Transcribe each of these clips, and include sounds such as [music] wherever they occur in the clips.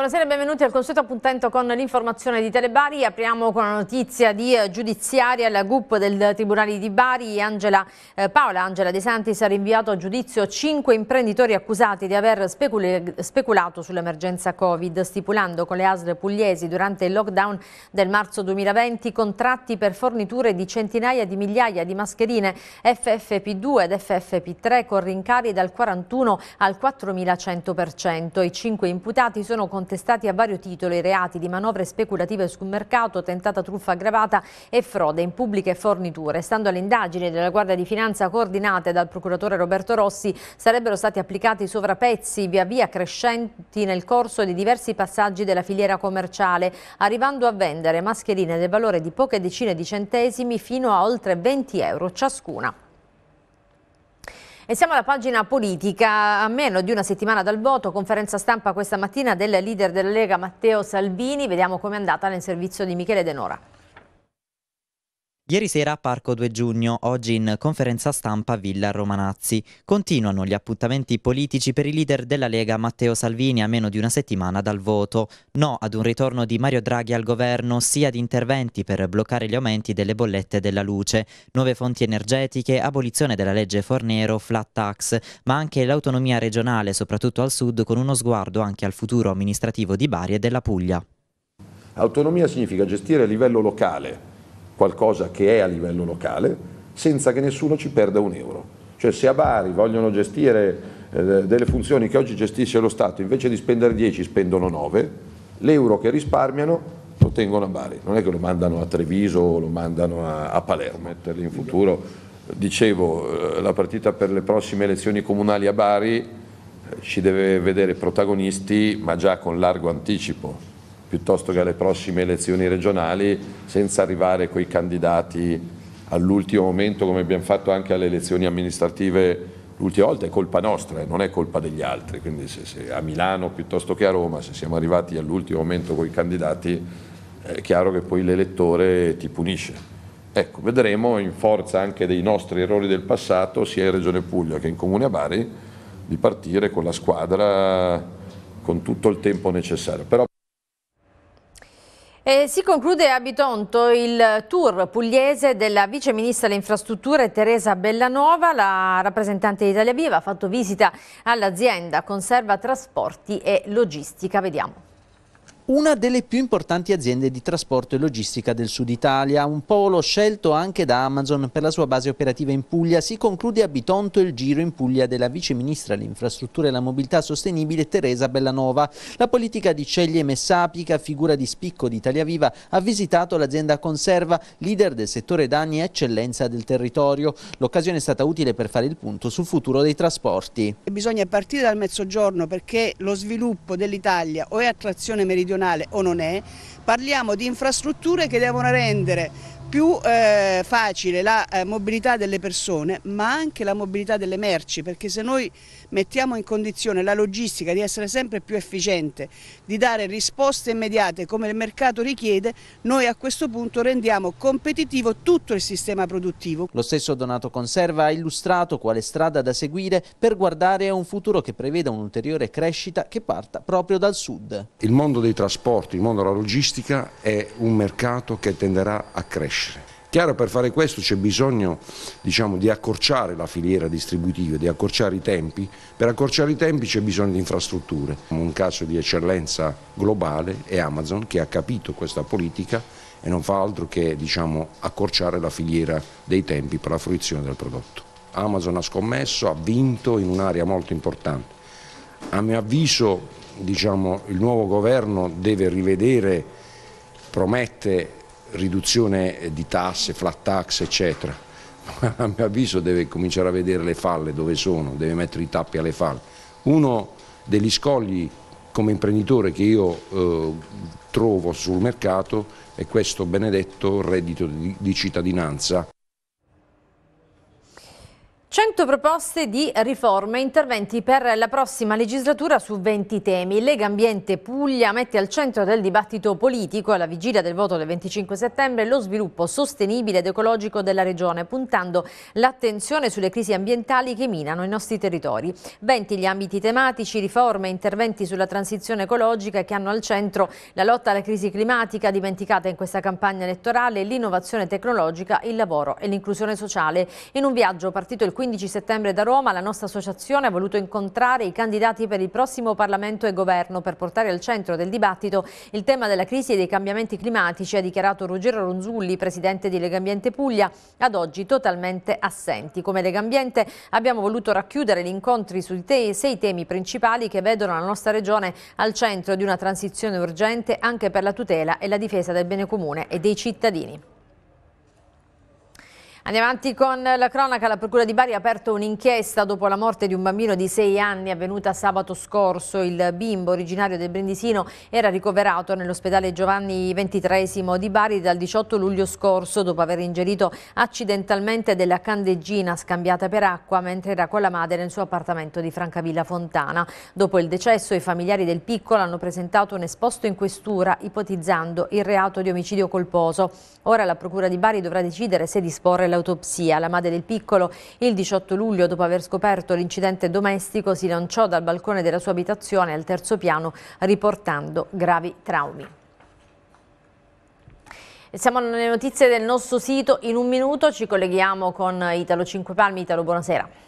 Buonasera e benvenuti al consueto appuntamento con l'informazione di Telebari. Apriamo con la notizia di eh, giudiziaria alla GUP del Tribunale di Bari. Angela, eh, Paola Angela De Santis ha rinviato a giudizio cinque imprenditori accusati di aver speculato sull'emergenza Covid, stipulando con le ASL pugliesi durante il lockdown del marzo 2020 contratti per forniture di centinaia di migliaia di mascherine FFP2 ed FFP3 con rincari dal 41 al 4100%. I cinque imputati sono contratti contestati a vario titolo i reati di manovre speculative sul mercato, tentata truffa aggravata e frode in pubbliche forniture. Stando alle indagini della Guardia di Finanza coordinate dal procuratore Roberto Rossi, sarebbero stati applicati sovrapezzi via via crescenti nel corso di diversi passaggi della filiera commerciale, arrivando a vendere mascherine del valore di poche decine di centesimi fino a oltre 20 euro ciascuna. E siamo alla pagina politica, a meno di una settimana dal voto, conferenza stampa questa mattina del leader della Lega Matteo Salvini, vediamo com'è andata nel servizio di Michele Denora. Ieri sera a Parco 2 giugno, oggi in conferenza stampa Villa Romanazzi. Continuano gli appuntamenti politici per il leader della Lega Matteo Salvini a meno di una settimana dal voto. No ad un ritorno di Mario Draghi al governo, sì ad interventi per bloccare gli aumenti delle bollette della luce, nuove fonti energetiche, abolizione della legge Fornero, flat tax, ma anche l'autonomia regionale, soprattutto al sud, con uno sguardo anche al futuro amministrativo di Bari e della Puglia. Autonomia significa gestire a livello locale qualcosa che è a livello locale senza che nessuno ci perda un euro. Cioè se a Bari vogliono gestire eh, delle funzioni che oggi gestisce lo Stato, invece di spendere 10 spendono 9, l'euro che risparmiano lo tengono a Bari, non è che lo mandano a Treviso o lo mandano a, a Palermo, metterli in futuro. Dicevo, eh, la partita per le prossime elezioni comunali a Bari eh, ci deve vedere protagonisti, ma già con largo anticipo, piuttosto che alle prossime elezioni regionali senza arrivare coi candidati all'ultimo momento come abbiamo fatto anche alle elezioni amministrative l'ultima volta è colpa nostra, eh, non è colpa degli altri, quindi se, se a Milano piuttosto che a Roma, se siamo arrivati all'ultimo momento con i candidati, è chiaro che poi l'elettore ti punisce. Ecco, vedremo in forza anche dei nostri errori del passato, sia in Regione Puglia che in Comune a Bari, di partire con la squadra con tutto il tempo necessario. Però e si conclude a Bitonto il tour pugliese della vice ministra delle infrastrutture Teresa Bellanova, la rappresentante di Italia Viva ha fatto visita all'azienda Conserva Trasporti e Logistica. Vediamo una delle più importanti aziende di trasporto e logistica del sud Italia, un polo scelto anche da Amazon per la sua base operativa in Puglia, si conclude a Bitonto il giro in Puglia della vice ministra dell'infrastruttura e la mobilità sostenibile Teresa Bellanova. La politica di Ceglie Messapica, figura di spicco di Italia Viva, ha visitato l'azienda Conserva, leader del settore danni e eccellenza del territorio. L'occasione è stata utile per fare il punto sul futuro dei trasporti. Bisogna partire dal mezzogiorno perché lo sviluppo dell'Italia o è attrazione meridionale nazionale o non è, parliamo di infrastrutture che devono rendere più eh, facile la eh, mobilità delle persone ma anche la mobilità delle merci perché se noi mettiamo in condizione la logistica di essere sempre più efficiente, di dare risposte immediate come il mercato richiede, noi a questo punto rendiamo competitivo tutto il sistema produttivo. Lo stesso Donato Conserva ha illustrato quale strada da seguire per guardare a un futuro che preveda un'ulteriore crescita che parta proprio dal sud. Il mondo dei trasporti, il mondo della logistica è un mercato che tenderà a crescere crescere. Chiaro, per fare questo c'è bisogno diciamo, di accorciare la filiera distributiva, di accorciare i tempi. Per accorciare i tempi c'è bisogno di infrastrutture. Un caso di eccellenza globale è Amazon che ha capito questa politica e non fa altro che diciamo, accorciare la filiera dei tempi per la fruizione del prodotto. Amazon ha scommesso, ha vinto in un'area molto importante. A mio avviso diciamo, il nuovo governo deve rivedere, promette riduzione di tasse, flat tax eccetera, ma [laughs] a mio avviso deve cominciare a vedere le falle dove sono, deve mettere i tappi alle falle. Uno degli scogli come imprenditore che io eh, trovo sul mercato è questo benedetto reddito di, di cittadinanza. 100 proposte di riforme, e interventi per la prossima legislatura su 20 temi. Lega Ambiente Puglia mette al centro del dibattito politico alla vigilia del voto del 25 settembre lo sviluppo sostenibile ed ecologico della regione, puntando l'attenzione sulle crisi ambientali che minano i nostri territori. 20 gli ambiti tematici, riforme, e interventi sulla transizione ecologica che hanno al centro la lotta alla crisi climatica dimenticata in questa campagna elettorale, l'innovazione tecnologica, il lavoro e l'inclusione sociale. In un viaggio partito il 15 settembre da Roma la nostra associazione ha voluto incontrare i candidati per il prossimo Parlamento e Governo per portare al centro del dibattito il tema della crisi e dei cambiamenti climatici, ha dichiarato Ruggero Ronzulli, presidente di Legambiente Puglia, ad oggi totalmente assenti. Come Legambiente abbiamo voluto racchiudere gli incontri sui te sei temi principali che vedono la nostra regione al centro di una transizione urgente anche per la tutela e la difesa del bene comune e dei cittadini. Andiamo avanti con la cronaca. La Procura di Bari ha aperto un'inchiesta dopo la morte di un bambino di 6 anni avvenuta sabato scorso. Il bimbo originario del Brindisino era ricoverato nell'ospedale Giovanni XXIII di Bari dal 18 luglio scorso dopo aver ingerito accidentalmente della candeggina scambiata per acqua mentre era con la madre nel suo appartamento di Francavilla Fontana. Dopo il decesso i familiari del piccolo hanno presentato un esposto in questura ipotizzando il reato di omicidio colposo. Ora la Procura di Bari dovrà decidere se disporre la autopsia. La madre del piccolo il 18 luglio, dopo aver scoperto l'incidente domestico, si lanciò dal balcone della sua abitazione al terzo piano riportando gravi traumi. Siamo nelle notizie del nostro sito, in un minuto ci colleghiamo con Italo 5 Palmi. Italo, buonasera.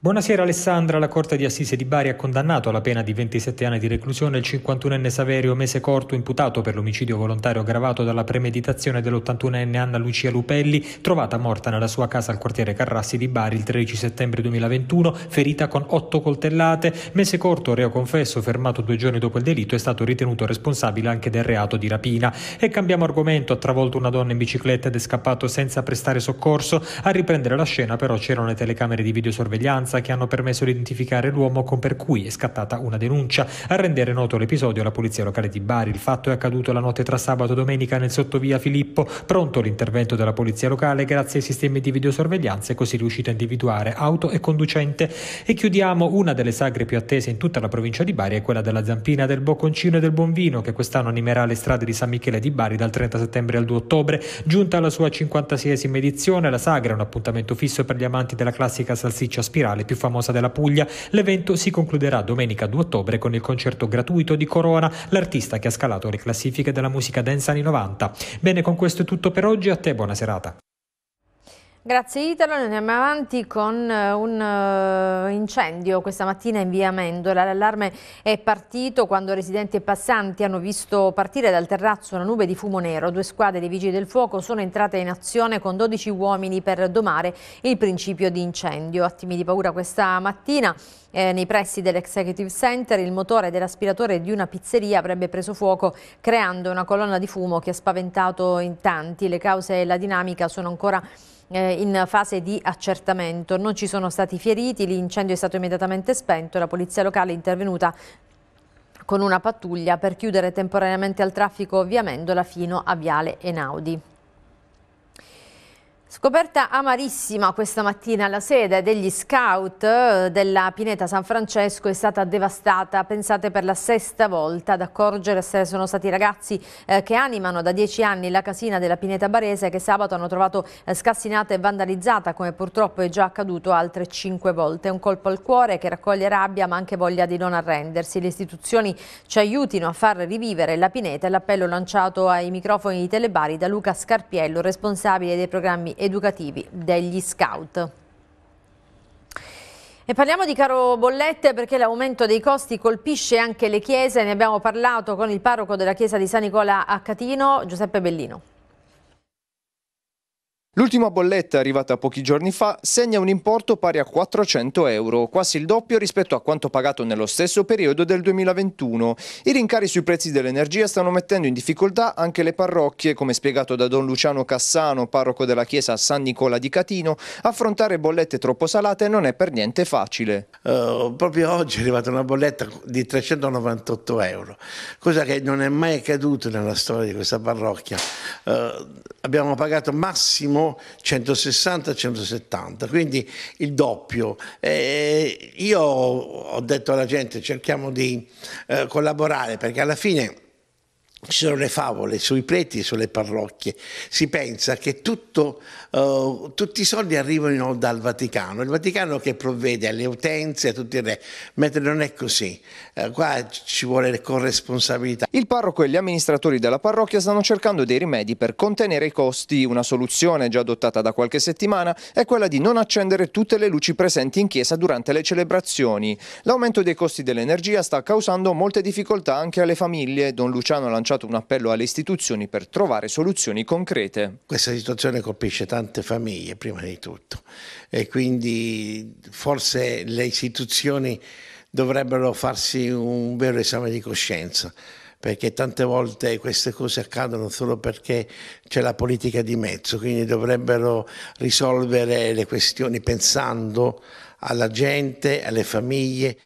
Buonasera Alessandra, la Corte di Assise di Bari ha condannato alla pena di 27 anni di reclusione il 51enne Saverio Mese Corto imputato per l'omicidio volontario aggravato dalla premeditazione dell'81enne Anna Lucia Lupelli, trovata morta nella sua casa al quartiere Carrassi di Bari il 13 settembre 2021, ferita con otto coltellate. Mese Corto, reo confesso, fermato due giorni dopo il delitto, è stato ritenuto responsabile anche del reato di rapina. E cambiamo argomento, ha travolto una donna in bicicletta ed è scappato senza prestare soccorso. A riprendere la scena però c'erano le telecamere di videosorveglianza Gaza che hanno permesso di identificare l'uomo con per cui è scattata una denuncia. A rendere noto l'episodio la polizia locale di Bari. Il fatto è accaduto la notte tra sabato e domenica nel sottovia Filippo. Pronto l'intervento della polizia locale grazie ai sistemi di videosorveglianza è così riuscita a individuare auto e conducente. E chiudiamo una delle sagre più attese in tutta la provincia di Bari è quella della Zampina del Bocconcino e del Bonvino che quest'anno animerà le strade di San Michele di Bari dal 30 settembre al 2 ottobre. Giunta alla sua 56esima edizione la sagra è un appuntamento fisso per gli amanti della classica salsiccia spirale teatrale più famosa della Puglia, l'evento si concluderà domenica 2 ottobre con il concerto gratuito di Corona, l'artista che ha scalato le classifiche della musica dance anni 90. Bene, con questo è tutto per oggi, a te buona serata. Grazie Italo, andiamo avanti con eh, un eh, incendio questa mattina in via Mendola. L'allarme è partito quando residenti e passanti hanno visto partire dal terrazzo una nube di fumo nero. Due squadre di vigili del fuoco sono entrate in azione con 12 uomini per domare il principio di incendio. Attimi di paura questa mattina. Eh, nei pressi dell'Executive Center il motore dell'aspiratore di una pizzeria avrebbe preso fuoco creando una colonna di fumo che ha spaventato in tanti. Le cause e la dinamica sono ancora eh, in fase di accertamento. Non ci sono stati feriti, l'incendio è stato immediatamente spento, la polizia locale è intervenuta con una pattuglia per chiudere temporaneamente al traffico via Mendola fino a Viale Enaudi. Scoperta amarissima questa mattina la sede degli scout eh, della Pineta San Francesco è stata devastata, pensate per la sesta volta ad accorgere se sono stati i ragazzi eh, che animano da dieci anni la casina della Pineta Barese che sabato hanno trovato eh, scassinata e vandalizzata come purtroppo è già accaduto altre cinque volte. Un colpo al cuore che raccoglie rabbia ma anche voglia di non arrendersi. Le istituzioni ci aiutino a far rivivere la Pineta e l'appello lanciato ai microfoni di Telebari da Luca Scarpiello, responsabile dei programmi educativi degli scout. E parliamo di caro bollette perché l'aumento dei costi colpisce anche le chiese, ne abbiamo parlato con il parroco della chiesa di San Nicola a Catino, Giuseppe Bellino. L'ultima bolletta arrivata pochi giorni fa segna un importo pari a 400 euro, quasi il doppio rispetto a quanto pagato nello stesso periodo del 2021. I rincari sui prezzi dell'energia stanno mettendo in difficoltà anche le parrocchie, come spiegato da Don Luciano Cassano, parroco della chiesa San Nicola di Catino, affrontare bollette troppo salate non è per niente facile. Uh, proprio oggi è arrivata una bolletta di 398 euro, cosa che non è mai accaduta nella storia di questa parrocchia. Uh, abbiamo pagato massimo 160-170, quindi il doppio. Eh, io ho detto alla gente cerchiamo di eh, collaborare perché alla fine ci sono le favole sui preti e sulle parrocchie. Si pensa che tutto, uh, tutti i soldi arrivino dal Vaticano, il Vaticano che provvede alle utenze, a tutti i re, mentre non è così. Uh, qua ci vuole corresponsabilità. Il parroco e gli amministratori della parrocchia stanno cercando dei rimedi per contenere i costi. Una soluzione già adottata da qualche settimana è quella di non accendere tutte le luci presenti in chiesa durante le celebrazioni. L'aumento dei costi dell'energia sta causando molte difficoltà anche alle famiglie. Don Luciano lancia lanciato un appello alle istituzioni per trovare soluzioni concrete. Questa situazione colpisce tante famiglie, prima di tutto, e quindi forse le istituzioni dovrebbero farsi un vero esame di coscienza perché tante volte queste cose accadono solo perché c'è la politica di mezzo, quindi dovrebbero risolvere le questioni pensando alla gente, alle famiglie.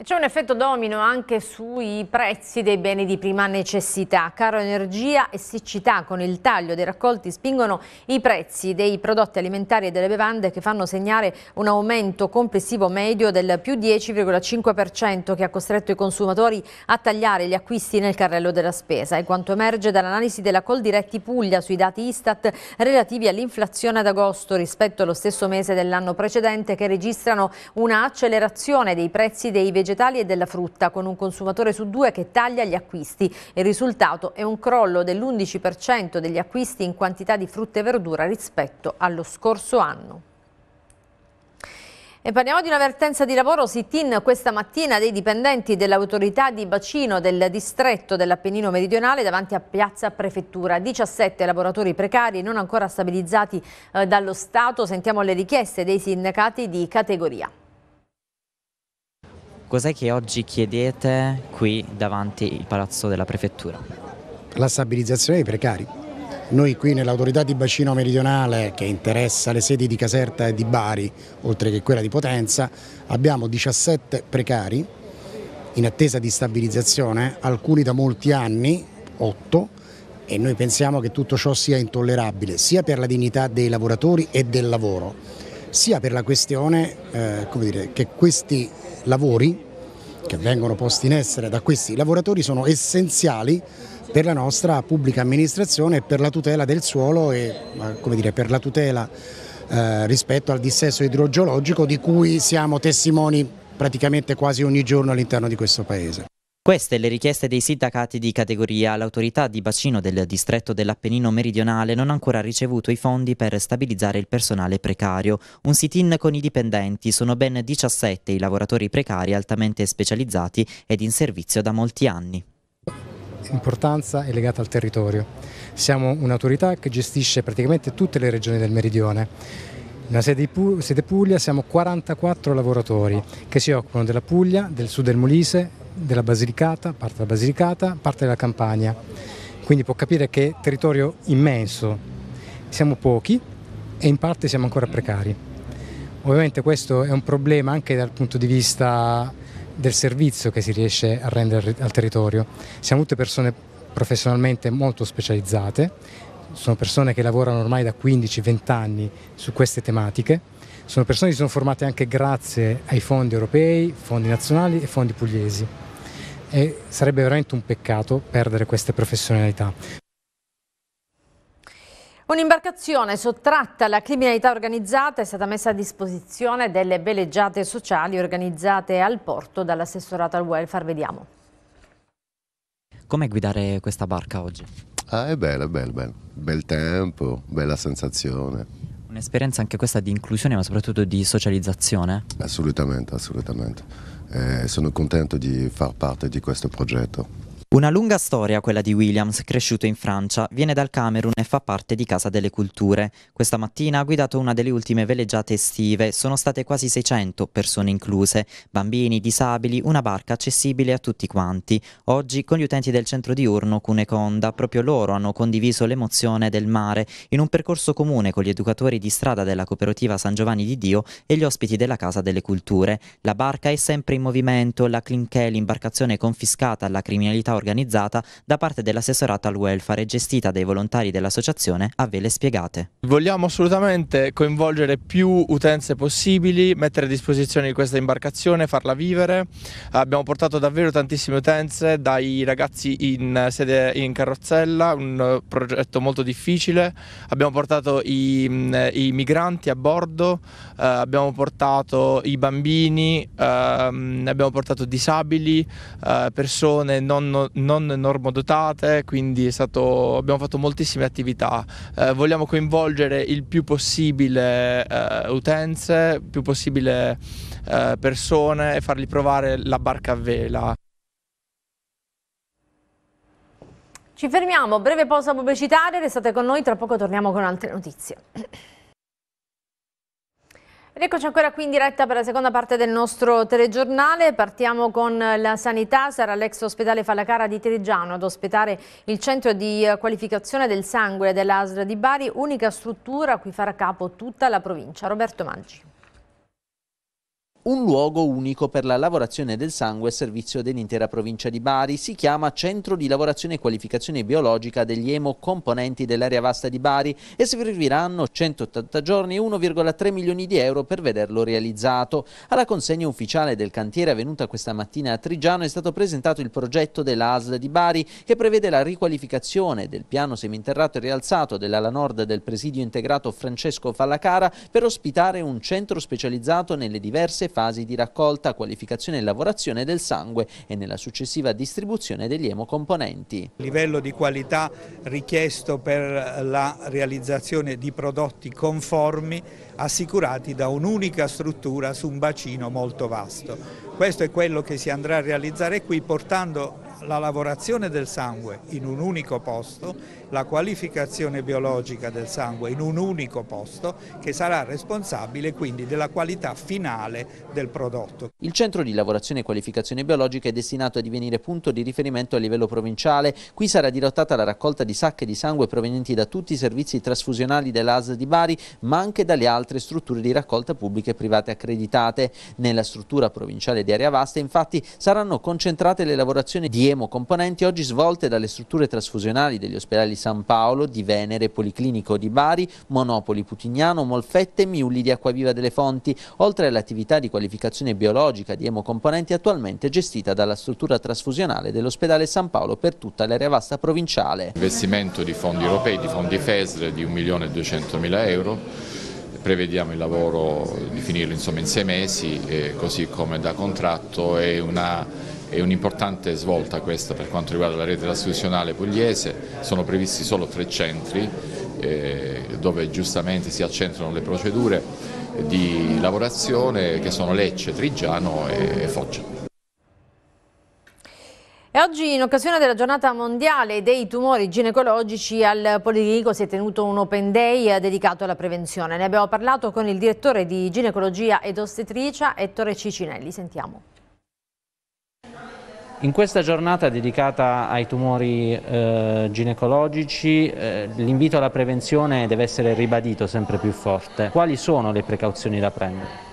C'è un effetto domino anche sui prezzi dei beni di prima necessità. Caro energia e siccità con il taglio dei raccolti spingono i prezzi dei prodotti alimentari e delle bevande che fanno segnare un aumento complessivo medio del più 10,5% che ha costretto i consumatori a tagliare gli acquisti nel carrello della spesa. E quanto emerge dall'analisi della Coldiretti Puglia sui dati Istat relativi all'inflazione ad agosto rispetto allo stesso mese dell'anno precedente che registrano una accelerazione dei prezzi dei vegetali vegetali e della frutta, con un consumatore su due che taglia gli acquisti. Il risultato è un crollo dell'11% degli acquisti in quantità di frutta e verdura rispetto allo scorso anno. E parliamo di un'avvertenza di lavoro sit-in questa mattina dei dipendenti dell'autorità di bacino del distretto dell'Appennino Meridionale davanti a Piazza Prefettura. 17 lavoratori precari non ancora stabilizzati eh, dallo Stato. Sentiamo le richieste dei sindacati di categoria. Cos'è che oggi chiedete qui davanti il palazzo della prefettura? La stabilizzazione dei precari. Noi qui nell'autorità di bacino meridionale che interessa le sedi di Caserta e di Bari, oltre che quella di Potenza, abbiamo 17 precari in attesa di stabilizzazione, alcuni da molti anni, 8, e noi pensiamo che tutto ciò sia intollerabile sia per la dignità dei lavoratori e del lavoro, sia per la questione eh, dire, che questi lavori che vengono posti in essere da questi lavoratori sono essenziali per la nostra pubblica amministrazione e per la tutela del suolo e dire, per la tutela eh, rispetto al dissesto idrogeologico di cui siamo testimoni praticamente quasi ogni giorno all'interno di questo Paese. Queste le richieste dei sindacati di categoria. L'autorità di bacino del distretto dell'Appennino meridionale non ha ancora ricevuto i fondi per stabilizzare il personale precario. Un sit-in con i dipendenti. Sono ben 17 i lavoratori precari altamente specializzati ed in servizio da molti anni L'importanza è legata al territorio. Siamo un'autorità che gestisce praticamente tutte le regioni del meridione nella sede, sede Puglia siamo 44 lavoratori che si occupano della Puglia, del sud del Molise, della Basilicata, parte della Basilicata, parte della Campania. Quindi può capire che territorio immenso. Siamo pochi e in parte siamo ancora precari. Ovviamente questo è un problema anche dal punto di vista del servizio che si riesce a rendere al territorio. Siamo tutte persone professionalmente molto specializzate sono persone che lavorano ormai da 15-20 anni su queste tematiche, sono persone che si sono formate anche grazie ai fondi europei, fondi nazionali e fondi pugliesi e sarebbe veramente un peccato perdere queste professionalità. Un'imbarcazione sottratta alla criminalità organizzata è stata messa a disposizione delle veleggiate sociali organizzate al porto dall'assessorato al welfare. Vediamo. Come guidare questa barca oggi? Ah, è bello, è bello, bello. Bel tempo, bella sensazione. Un'esperienza anche questa di inclusione, ma soprattutto di socializzazione? Assolutamente, assolutamente. Eh, sono contento di far parte di questo progetto. Una lunga storia quella di Williams, cresciuto in Francia, viene dal Camerun e fa parte di Casa delle Culture. Questa mattina ha guidato una delle ultime veleggiate estive, sono state quasi 600 persone incluse, bambini, disabili, una barca accessibile a tutti quanti. Oggi con gli utenti del centro diurno Cuneconda, proprio loro hanno condiviso l'emozione del mare in un percorso comune con gli educatori di strada della cooperativa San Giovanni di Dio e gli ospiti della Casa delle Culture. La barca è sempre in movimento, la Clinchè, l'imbarcazione confiscata alla criminalità organizzata da parte dell'assessorato al welfare e gestita dai volontari dell'associazione a vele spiegate. Vogliamo assolutamente coinvolgere più utenze possibili, mettere a disposizione questa imbarcazione, farla vivere. Abbiamo portato davvero tantissime utenze, dai ragazzi in sede in carrozzella, un progetto molto difficile. Abbiamo portato i, i migranti a bordo, eh, abbiamo portato i bambini, eh, abbiamo portato disabili, eh, persone non, non normodotate, quindi stato, abbiamo fatto moltissime attività. Eh, vogliamo coinvolgere il più possibile eh, utenze, il più possibile eh, persone e fargli provare la barca a vela. Ci fermiamo, breve pausa pubblicitaria, restate con noi, tra poco torniamo con altre notizie. Eccoci ancora qui in diretta per la seconda parte del nostro telegiornale. Partiamo con la sanità. Sarà l'ex ospedale Falacara di Tregiano ad ospitare il centro di eh, qualificazione del sangue dell'ASL di Bari, unica struttura a cui farà capo tutta la provincia. Roberto Maggi. Un luogo unico per la lavorazione del sangue a servizio dell'intera provincia di Bari si chiama Centro di lavorazione e qualificazione biologica degli emocomponenti dell'area vasta di Bari e serviranno 180 giorni e 1,3 milioni di euro per vederlo realizzato. Alla consegna ufficiale del cantiere avvenuta questa mattina a Trigiano è stato presentato il progetto dell'ASL di Bari che prevede la riqualificazione del piano seminterrato e rialzato dell'ala nord del presidio integrato Francesco Fallacara per ospitare un centro specializzato nelle diverse fasi di raccolta, qualificazione e lavorazione del sangue e nella successiva distribuzione degli emocomponenti. Il livello di qualità richiesto per la realizzazione di prodotti conformi assicurati da un'unica struttura su un bacino molto vasto. Questo è quello che si andrà a realizzare qui portando la lavorazione del sangue in un unico posto, la qualificazione biologica del sangue in un unico posto che sarà responsabile quindi della qualità finale del prodotto. Il centro di lavorazione e qualificazione biologica è destinato a divenire punto di riferimento a livello provinciale. Qui sarà dirottata la raccolta di sacche di sangue provenienti da tutti i servizi trasfusionali dell'AS di Bari, ma anche dalle altre strutture di raccolta pubbliche e private accreditate. Nella struttura provinciale di Area Vasta infatti saranno concentrate le lavorazioni di Diemo componenti oggi svolte dalle strutture trasfusionali degli ospedali San Paolo, di Venere, Policlinico di Bari, Monopoli Putignano, Molfette e Miulli di Acquaviva delle Fonti, oltre all'attività di qualificazione biologica di emocomponenti attualmente gestita dalla struttura trasfusionale dell'ospedale San Paolo per tutta l'area vasta provinciale. Investimento di fondi europei, di fondi FESR di 1.200.000 euro prevediamo il lavoro di finirlo insomma, in sei mesi, eh, così come da contratto è una è un'importante svolta questa per quanto riguarda la rete trasfusionale pugliese, sono previsti solo tre centri eh, dove giustamente si accentrano le procedure di lavorazione che sono Lecce, Trigiano e, e Foggia. E oggi in occasione della giornata mondiale dei tumori ginecologici al Policlinico si è tenuto un open day eh, dedicato alla prevenzione. Ne abbiamo parlato con il direttore di ginecologia ed ostetricia Ettore Cicinelli. Sentiamo. In questa giornata dedicata ai tumori eh, ginecologici eh, l'invito alla prevenzione deve essere ribadito sempre più forte. Quali sono le precauzioni da prendere?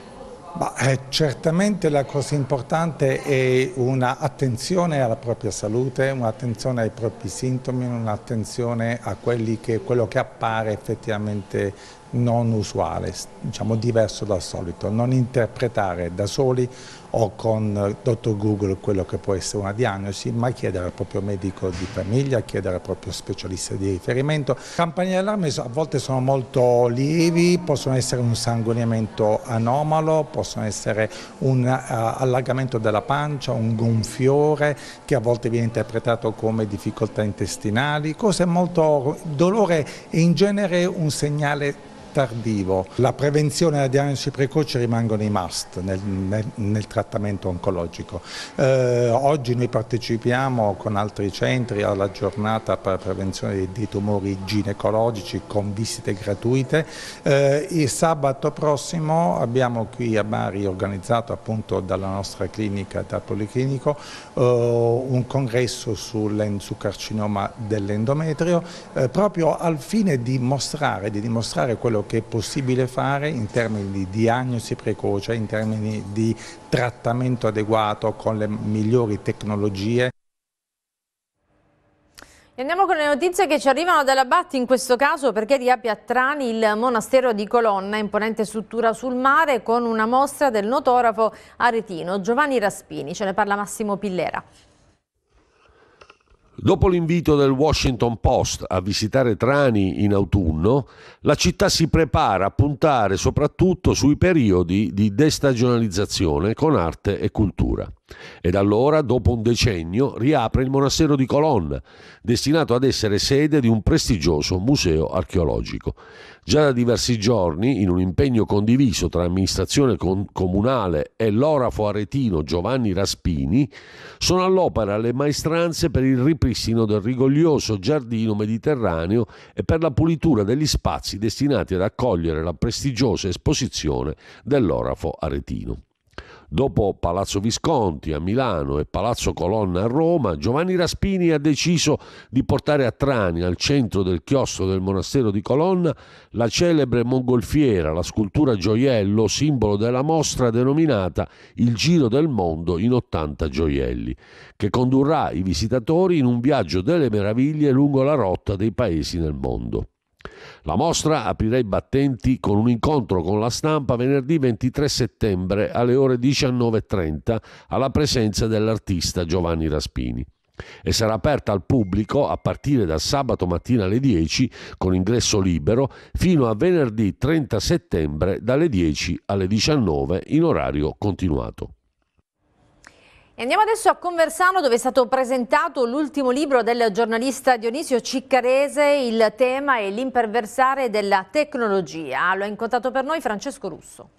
Bah, eh, certamente la cosa importante è un'attenzione alla propria salute, un'attenzione ai propri sintomi, un'attenzione a che, quello che appare effettivamente non usuale, diciamo diverso dal solito, non interpretare da soli o con eh, dottor Google quello che può essere una diagnosi, ma chiedere al proprio medico di famiglia, chiedere al proprio specialista di riferimento. Campagne di allarme a volte sono molto lievi, possono essere un sanguinamento anomalo, possono essere un uh, allagamento della pancia, un gonfiore che a volte viene interpretato come difficoltà intestinali, cose molto dolore e in genere un segnale tardivo, la prevenzione e la diagnosi precoce rimangono i must nel, nel, nel trattamento oncologico. Eh, oggi noi partecipiamo con altri centri alla giornata per la prevenzione dei tumori ginecologici con visite gratuite. Eh, il sabato prossimo abbiamo qui a Bari organizzato appunto dalla nostra clinica, dal Policlinico, eh, un congresso sul, su carcinoma dell'endometrio eh, proprio al fine di mostrare, di dimostrare quello che è possibile fare in termini di diagnosi precoce, in termini di trattamento adeguato con le migliori tecnologie. E andiamo con le notizie che ci arrivano dall'Abbatti in questo caso perché riapre a Trani il monastero di Colonna, imponente struttura sul mare con una mostra del notografo aretino Giovanni Raspini. Ce ne parla Massimo Pillera. Dopo l'invito del Washington Post a visitare Trani in autunno, la città si prepara a puntare soprattutto sui periodi di destagionalizzazione con arte e cultura. E da allora, dopo un decennio, riapre il monastero di Colonna, destinato ad essere sede di un prestigioso museo archeologico. Già da diversi giorni, in un impegno condiviso tra amministrazione comunale e l'orafo aretino Giovanni Raspini, sono all'opera le maestranze per il ripristino del rigoglioso giardino mediterraneo e per la pulitura degli spazi destinati ad accogliere la prestigiosa esposizione dell'orafo aretino. Dopo Palazzo Visconti a Milano e Palazzo Colonna a Roma, Giovanni Raspini ha deciso di portare a Trani, al centro del chiostro del monastero di Colonna, la celebre mongolfiera, la scultura gioiello, simbolo della mostra denominata Il Giro del Mondo in 80 gioielli, che condurrà i visitatori in un viaggio delle meraviglie lungo la rotta dei paesi nel mondo. La mostra aprirà i battenti con un incontro con la stampa venerdì 23 settembre alle ore 19.30 alla presenza dell'artista Giovanni Raspini e sarà aperta al pubblico a partire da sabato mattina alle 10 con ingresso libero fino a venerdì 30 settembre dalle 10 alle 19 in orario continuato. E andiamo adesso a Conversano dove è stato presentato l'ultimo libro del giornalista Dionisio Ciccarese, il tema è l'imperversare della tecnologia. Lo ha incontrato per noi Francesco Russo.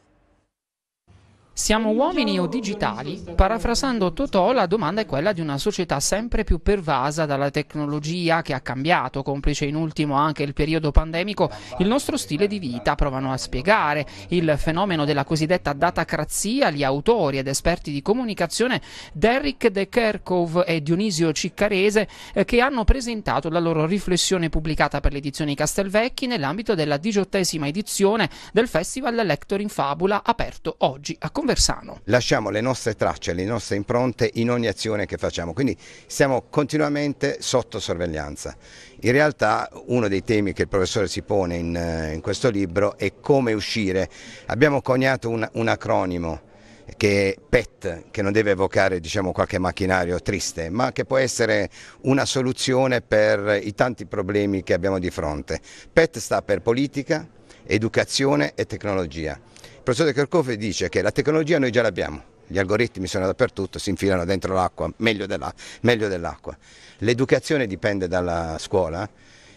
Siamo uomini o digitali? Parafrasando Totò, la domanda è quella di una società sempre più pervasa dalla tecnologia che ha cambiato, complice in ultimo anche il periodo pandemico, il nostro stile di vita, provano a spiegare. Il fenomeno della cosiddetta datacrazia, gli autori ed esperti di comunicazione Derrick De Kerkhoff e Dionisio Ciccarese eh, che hanno presentato la loro riflessione pubblicata per l'edizione Castelvecchi nell'ambito della diciottesima edizione del Festival Lector in Fabula aperto oggi a Comune Conversano. Lasciamo le nostre tracce, le nostre impronte in ogni azione che facciamo, quindi siamo continuamente sotto sorveglianza. In realtà uno dei temi che il professore si pone in, eh, in questo libro è come uscire. Abbiamo coniato un, un acronimo che è PET, che non deve evocare diciamo, qualche macchinario triste, ma che può essere una soluzione per i tanti problemi che abbiamo di fronte. PET sta per politica, educazione e tecnologia professor De Kerkhoff dice che la tecnologia noi già l'abbiamo, gli algoritmi sono dappertutto, si infilano dentro l'acqua, meglio dell'acqua. L'educazione dipende dalla scuola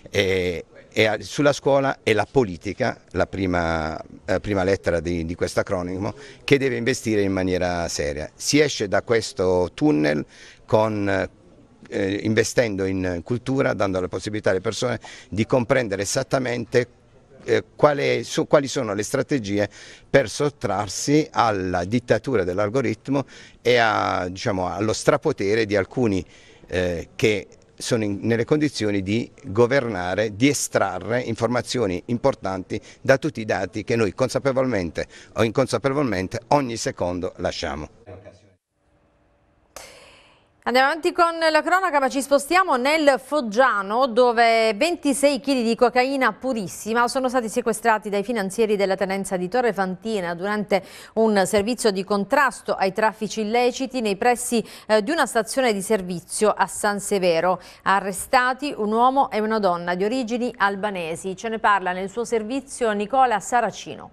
e, e, sulla scuola è la politica, la prima, la prima lettera di, di questo acronimo, che deve investire in maniera seria. Si esce da questo tunnel con, eh, investendo in cultura, dando la possibilità alle persone di comprendere esattamente eh, quali, su, quali sono le strategie per sottrarsi alla dittatura dell'algoritmo e a, diciamo, allo strapotere di alcuni eh, che sono in, nelle condizioni di governare, di estrarre informazioni importanti da tutti i dati che noi consapevolmente o inconsapevolmente ogni secondo lasciamo. Andiamo avanti con la cronaca, ma ci spostiamo nel Foggiano, dove 26 kg di cocaina purissima sono stati sequestrati dai finanzieri della tenenza di Torre Fantina durante un servizio di contrasto ai traffici illeciti nei pressi eh, di una stazione di servizio a San Severo. Arrestati un uomo e una donna di origini albanesi. Ce ne parla nel suo servizio Nicola Saracino.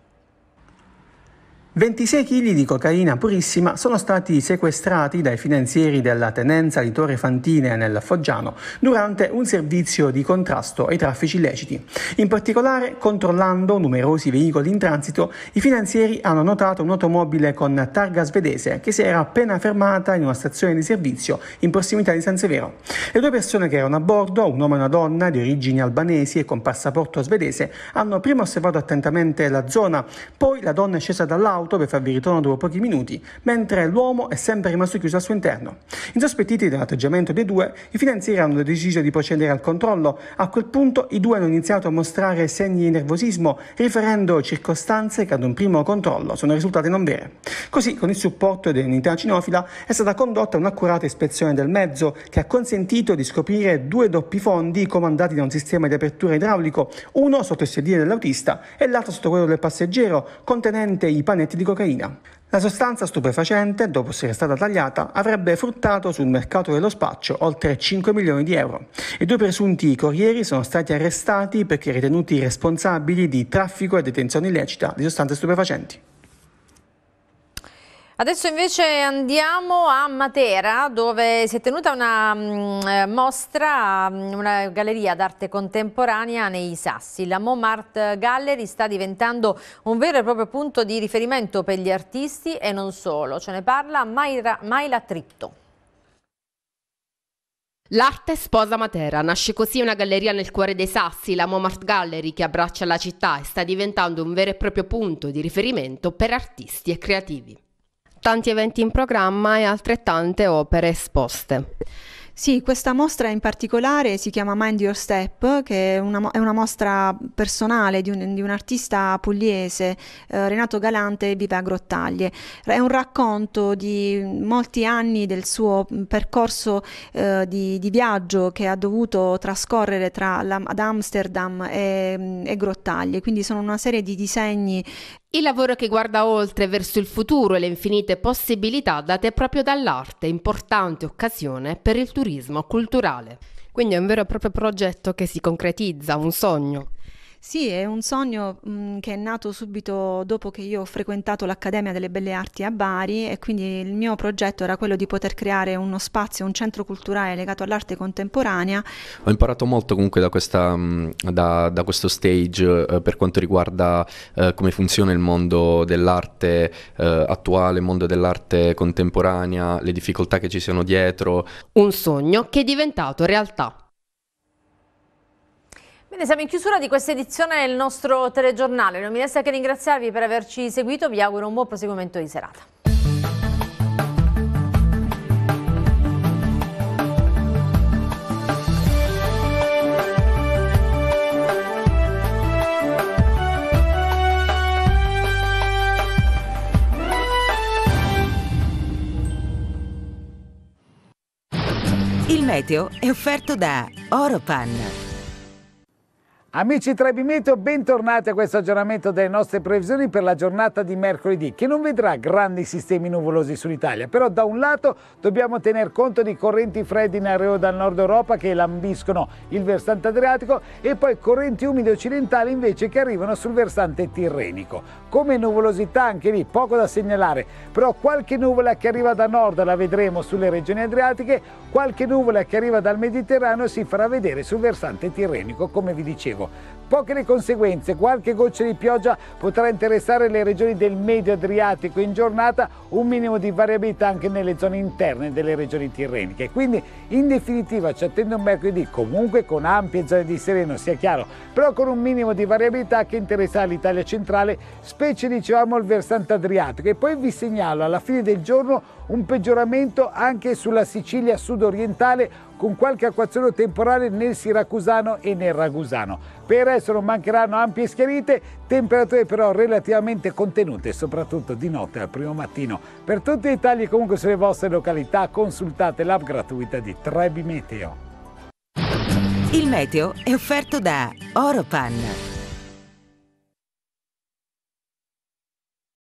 26 kg di cocaina purissima sono stati sequestrati dai finanzieri della tenenza di Torre Fantine nel Foggiano durante un servizio di contrasto ai traffici illeciti. In particolare, controllando numerosi veicoli in transito, i finanzieri hanno notato un'automobile con targa svedese che si era appena fermata in una stazione di servizio in prossimità di San Severo. Le due persone che erano a bordo, un uomo e una donna di origini albanesi e con passaporto svedese, hanno prima osservato attentamente la zona, poi la donna è scesa dall'auto dall'auto per farvi ritorno dopo pochi minuti, mentre l'uomo è sempre rimasto chiuso al suo interno. Insospettiti dall'atteggiamento dei due, i finanzieri hanno deciso di procedere al controllo. A quel punto i due hanno iniziato a mostrare segni di nervosismo, riferendo circostanze che ad un primo controllo sono risultate non vere. Così, con il supporto dell'unità cinofila, è stata condotta un'accurata ispezione del mezzo che ha consentito di scoprire due doppi fondi comandati da un sistema di apertura idraulico, uno sotto il sedile dell'autista e l'altro sotto quello del passeggero, contenente i panetti di cocaina. La sostanza stupefacente, dopo essere stata tagliata, avrebbe fruttato sul mercato dello spaccio oltre 5 milioni di euro. I due presunti corrieri sono stati arrestati perché ritenuti responsabili di traffico e detenzione illecita di sostanze stupefacenti. Adesso invece andiamo a Matera dove si è tenuta una mm, eh, mostra, mm, una galleria d'arte contemporanea nei Sassi. La Momart Gallery sta diventando un vero e proprio punto di riferimento per gli artisti e non solo. Ce ne parla Maira, Maila Tritto. L'arte sposa Matera, nasce così una galleria nel cuore dei Sassi, la Momart Gallery che abbraccia la città e sta diventando un vero e proprio punto di riferimento per artisti e creativi tanti eventi in programma e altrettante opere esposte. Sì, questa mostra in particolare si chiama Mind Your Step, che è una, è una mostra personale di un, di un artista pugliese, eh, Renato Galante, vive a Grottaglie. È un racconto di molti anni del suo percorso eh, di, di, viaggio che ha dovuto trascorrere tra la, ad Amsterdam e, e Grottaglie, quindi sono una serie di disegni il lavoro che guarda oltre verso il futuro e le infinite possibilità date proprio dall'arte, importante occasione per il turismo culturale. Quindi è un vero e proprio progetto che si concretizza, un sogno. Sì, è un sogno, mhmm, che è nato subito dopo che io ho frequentato l'Accademia delle Belle Arti a Bari e quindi il mio progetto era quello di poter creare uno spazio, un centro culturale legato all'arte contemporanea. Ho imparato molto comunque da, questa, da, da questo stage eh, per quanto riguarda eh, come funziona il mondo dell'arte eh, attuale, il mondo dell'arte contemporanea, le difficoltà che ci sono dietro. Un sogno che è diventato realtà. Quindi siamo in chiusura di questa edizione del nostro telegiornale. Non mi resta che ringraziarvi per averci seguito. Vi auguro un buon proseguimento di serata. Il meteo è offerto da Oropan. Amici Trebimeto, bentornati a questo aggiornamento delle nostre previsioni per la giornata di mercoledì, che non vedrà grandi sistemi nuvolosi sull'Italia, però da un lato dobbiamo tener conto di correnti fredde in areo dal nord Europa che lambiscono il versante adriatico e poi correnti umide occidentali invece che arrivano sul versante tirrenico. Come nuvolosità anche lì poco da segnalare, però qualche nuvola che arriva da nord la vedremo sulle regioni adriatiche, qualche nuvola che arriva dal Mediterraneo si farà vedere sul versante tirrenico, come vi dicevo. 过，Poche le conseguenze, qualche goccia di pioggia potrà interessare le regioni del medio Adriatico in giornata, un minimo di variabilità anche nelle zone interne delle regioni tirreniche. Quindi in definitiva ci attende un mercoledì comunque con ampie zone di sereno, sia chiaro, però con un minimo di variabilità che interessa l'Italia centrale, specie dicevamo il versante adriatico. E poi vi segnalo alla fine del giorno un peggioramento anche sulla Sicilia sudorientale con qualche acquazzone temporale nel siracusano e nel ragusano. Per adesso non mancheranno ampie schiarite, temperature però relativamente contenute, soprattutto di notte al primo mattino. Per tutti i dettagli comunque sulle vostre località consultate l'app gratuita di Trebi Meteo. Il meteo è offerto da Oropan.